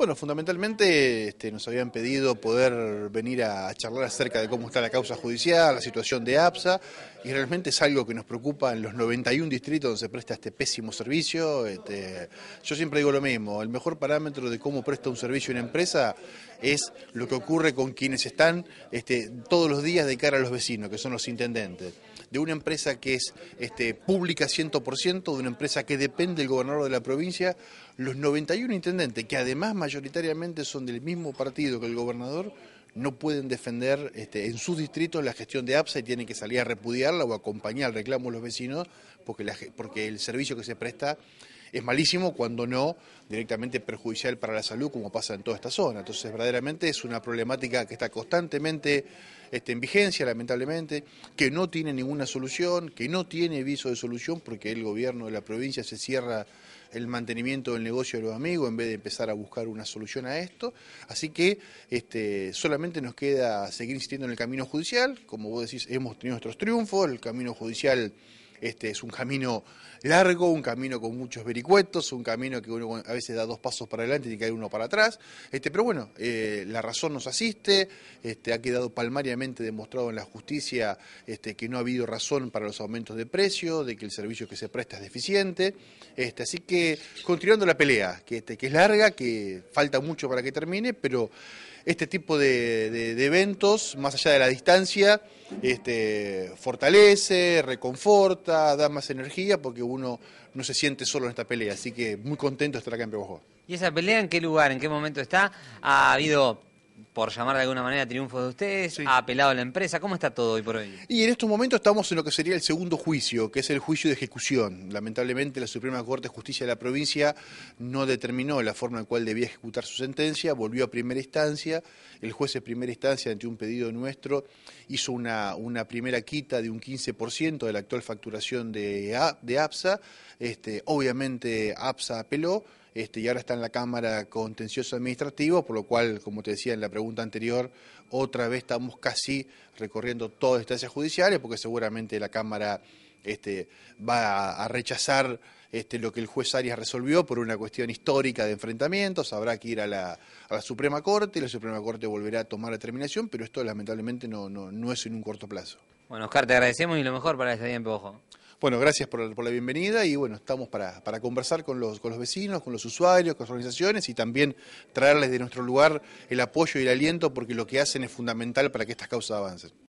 Bueno, fundamentalmente este, nos habían pedido poder venir a charlar acerca de cómo está la causa judicial, la situación de APSA y realmente es algo que nos preocupa en los 91 distritos donde se presta este pésimo servicio. Este, yo siempre digo lo mismo, el mejor parámetro de cómo presta un servicio una empresa es lo que ocurre con quienes están este, todos los días de cara a los vecinos, que son los intendentes. De una empresa que es este, pública 100%, de una empresa que depende del gobernador de la provincia, los 91 intendentes, que además mayoritariamente son del mismo partido que el gobernador, no pueden defender este, en sus distritos la gestión de APSA y tienen que salir a repudiarla o acompañar el reclamo de los vecinos porque, porque el servicio que se presta es malísimo cuando no directamente perjudicial para la salud como pasa en toda esta zona. Entonces verdaderamente es una problemática que está constantemente este, en vigencia, lamentablemente, que no tiene ninguna solución, que no tiene viso de solución porque el gobierno de la provincia se cierra el mantenimiento del negocio de los amigos en vez de empezar a buscar una solución a esto. Así que este, solamente nos queda seguir insistiendo en el camino judicial. Como vos decís, hemos tenido nuestros triunfos, el camino judicial este, es un camino largo, un camino con muchos vericuetos, un camino que uno a veces da dos pasos para adelante y tiene que hay uno para atrás. Este, pero bueno, eh, la razón nos asiste, este, ha quedado palmariamente demostrado en la justicia este, que no ha habido razón para los aumentos de precio, de que el servicio que se presta es deficiente. Este, así que continuando la pelea, que, es larga, que falta mucho para que termine, pero este tipo de, eventos, más allá de la distancia, fortalece, reconforta da más energía porque uno no se siente solo en esta pelea. Así que muy contento de estar acá en ¿Y esa pelea en qué lugar, en qué momento está? ¿Ha habido por llamar de alguna manera, triunfo de ustedes, ha apelado a la empresa. ¿Cómo está todo hoy por hoy? Y en estos momentos estamos en lo que sería el segundo juicio, que es el juicio de ejecución. Lamentablemente, la Suprema Corte de Justicia de la provincia no determinó la forma en la cual debía ejecutar su sentencia, volvió a primera instancia. El juez de primera instancia, ante un pedido nuestro, hizo una, una primera quita de un 15% de la actual facturación de, de APSA. Este, obviamente, APSA apeló este, y ahora está en la Cámara Contencioso Administrativo, por lo cual, como te decía en la pregunta anterior, otra vez estamos casi recorriendo todas instancias judiciales, porque seguramente la Cámara este, va a, rechazar este, lo que el juez Arias resolvió por una cuestión histórica de enfrentamientos, habrá que ir a la, Suprema Corte y la Suprema Corte volverá a tomar la determinación, pero esto lamentablemente no, no, es en un corto plazo. Bueno, Oscar, te agradecemos y lo mejor para este bien en bueno, gracias por, la bienvenida y bueno, estamos para, para conversar con los, con los, vecinos, con los usuarios, con las organizaciones y también traerles de nuestro lugar el apoyo y el aliento porque lo que hacen es fundamental para que estas causas avancen.